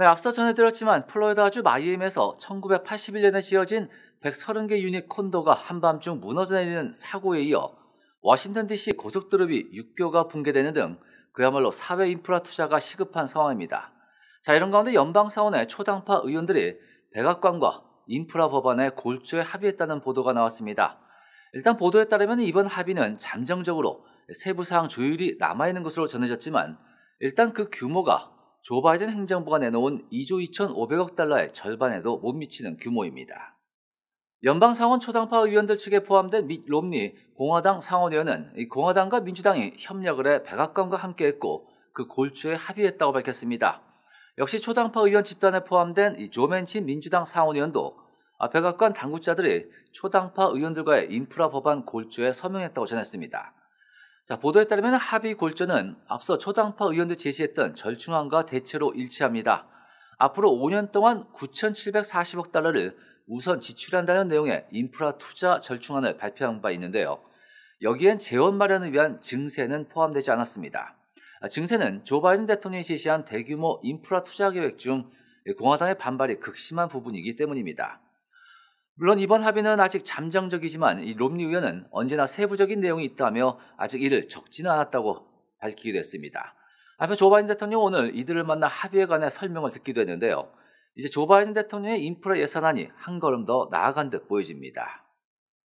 네, 앞서 전해드렸지만 플로리다주 마이애미에서 1981년에 지어진 130개 유닛 콘도가 한밤중 무너져 내리는 사고에 이어 워싱턴 DC 고속도로비 6교가 붕괴되는 등 그야말로 사회 인프라 투자가 시급한 상황입니다. 자, 이런 가운데 연방사원의 초당파 의원들이 백악관과 인프라 법안에 골조에 합의했다는 보도가 나왔습니다. 일단 보도에 따르면 이번 합의는 잠정적으로 세부사항 조율이 남아있는 것으로 전해졌지만 일단 그 규모가 조 바이든 행정부가 내놓은 2조 2,500억 달러의 절반에도 못 미치는 규모입니다. 연방 상원 초당파 의원들 측에 포함된 밋 롬니 공화당 상원의원은 공화당과 민주당이 협력을 해 백악관과 함께했고 그 골주에 합의했다고 밝혔습니다. 역시 초당파 의원 집단에 포함된 조맨치 민주당 상원의원도 아, 백악관 당국자들이 초당파 의원들과의 인프라 법안 골조에 서명했다고 전했습니다. 자, 보도에 따르면 합의 골조은 앞서 초당파 의원들 제시했던 절충안과 대체로 일치합니다. 앞으로 5년 동안 9,740억 달러를 우선 지출한다는 내용의 인프라 투자 절충안을 발표한 바 있는데요. 여기엔 재원 마련을 위한 증세는 포함되지 않았습니다. 아, 증세는 조 바이든 대통령이 제시한 대규모 인프라 투자 계획 중 공화당의 반발이 극심한 부분이기 때문입니다. 물론 이번 합의는 아직 잠정적이지만 이 롬니 의원은 언제나 세부적인 내용이 있다며 아직 이를 적지는 않았다고 밝히기도 했습니다. 앞에 조 바이든 대통령 오늘 이들을 만나 합의에 관해 설명을 듣기도 했는데요. 이제 조 바이든 대통령의 인프라 예산안이 한 걸음 더 나아간 듯 보여집니다.